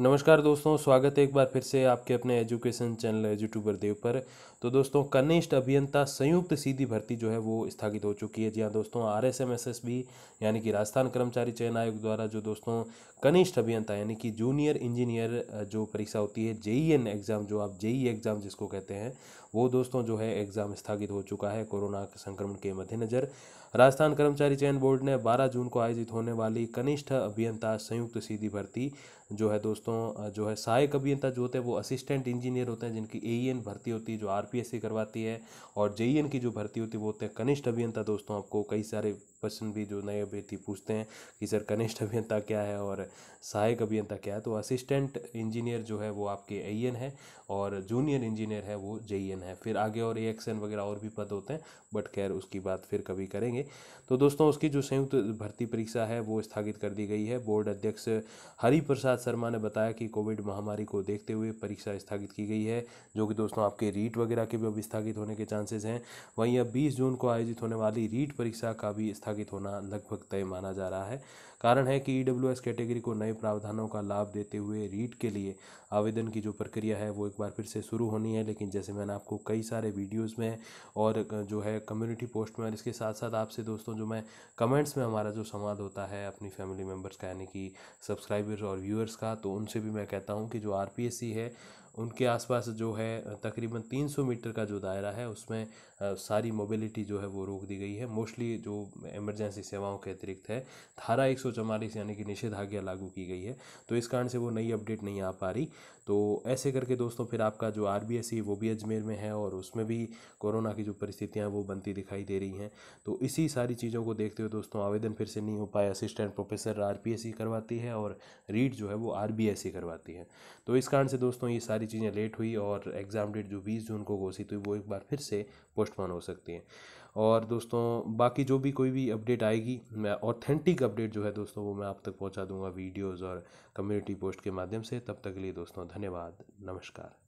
नमस्कार दोस्तों स्वागत है एक बार फिर से आपके अपने एजुकेशन चैनल यूट्यूबर देव पर तो दोस्तों कनिष्ठ अभियंता संयुक्त सीधी भर्ती जो है वो स्थगित हो चुकी है जी हाँ दोस्तों R S M S S B यानी कि राजस्थान कर्मचारी चयन आयोग द्वारा जो दोस्तों कनिष्ठ अभियंता यानी कि जूनियर इंजीनियर जो परीक्षा होती है जेई एन एग्ज़ाम जो आप जेई एग्ज़ाम जिसको कहते हैं वो दोस्तों जो है एग्ज़ाम स्थगित हो चुका है कोरोना संक्रमण के मद्देनज़र राजस्थान कर्मचारी चयन बोर्ड ने बारह जून को आयोजित होने वाली कनिष्ठ अभियंता संयुक्त सीधी भर्ती जो है दोस्तों दोस्तों जो है सहायक अभियंता जो होते हैं वो असिस्टेंट इंजीनियर होते हैं जिनकी ए भर्ती होती है जो आर करवाती है और जे की जो भर्ती होती है वो होते हैं कनिष्ठ अभियंता दोस्तों आपको कई सारे क्वेश्चन भी जो नए अभ्यर्थी पूछते हैं कि सर कनिष्ठ अभियंता क्या है और सहायक अभियंता क्या है तो असिस्टेंट इंजीनियर जो है वो आपके आई है और जूनियर इंजीनियर है वो जे है फिर आगे और ए वगैरह और भी पद होते हैं बट खैर उसकी बात फिर कभी करेंगे तो दोस्तों उसकी जो संयुक्त भर्ती परीक्षा है वो स्थगित कर दी गई है बोर्ड अध्यक्ष हरिप्रसाद शर्मा ने बताया कि कोविड महामारी को देखते हुए परीक्षा स्थगित की गई है जो कि दोस्तों आपके रीट वगैरह के भी अब स्थगित होने के चांसेस हैं वहीं अब बीस जून को आयोजित होने वाली रीट परीक्षा का भी स्थगित स्थगित होना लगभग तय माना जा रहा है कारण है कि ई e कैटेगरी को नए प्रावधानों का लाभ देते हुए रीट के लिए आवेदन की जो प्रक्रिया है वो एक बार फिर से शुरू होनी है लेकिन जैसे मैंने आपको कई सारे वीडियोज़ में और जो है कम्युनिटी पोस्ट में और इसके साथ साथ आपसे दोस्तों जो मैं कमेंट्स में हमारा जो संवाद होता है अपनी फैमिली मेम्बर्स का यानी कि सब्सक्राइबर्स और व्यूअर्स का तो उनसे भी मैं कहता हूँ कि जो आर है उनके आसपास जो है तकरीबन 300 मीटर का जो दायरा है उसमें सारी मोबिलिटी जो है वो रोक दी गई है मोस्टली जो इमरजेंसी सेवाओं के अतिरिक्त है धारा एक यानी कि निषेधाज्ञा लागू की गई है तो इस कारण से वो नई अपडेट नहीं आ पा रही तो ऐसे करके दोस्तों फिर आपका जो आर वो भी अजमेर में है और उसमें भी कोरोना की जो परिस्थितियाँ वो बनती दिखाई दे रही हैं तो इसी सारी चीज़ों को देखते हुए दोस्तों आवेदन फिर से नहीं हो पाए असिस्टेंट प्रोफेसर आर करवाती है और रीड जो है वो आर करवाती है तो इस कारण से दोस्तों ये सारी सारी चीज़ें लेट हुई और एग्ज़ाम डेट जो बीस जून को घोषित हुई वो एक बार फिर से पोस्टपोन हो सकती है और दोस्तों बाकी जो भी कोई भी अपडेट आएगी मैं ऑथेंटिक अपडेट जो है दोस्तों वो मैं आप तक पहुँचा दूंगा वीडियोज़ और कम्युनिटी पोस्ट के माध्यम से तब तक के लिए दोस्तों धन्यवाद नमस्कार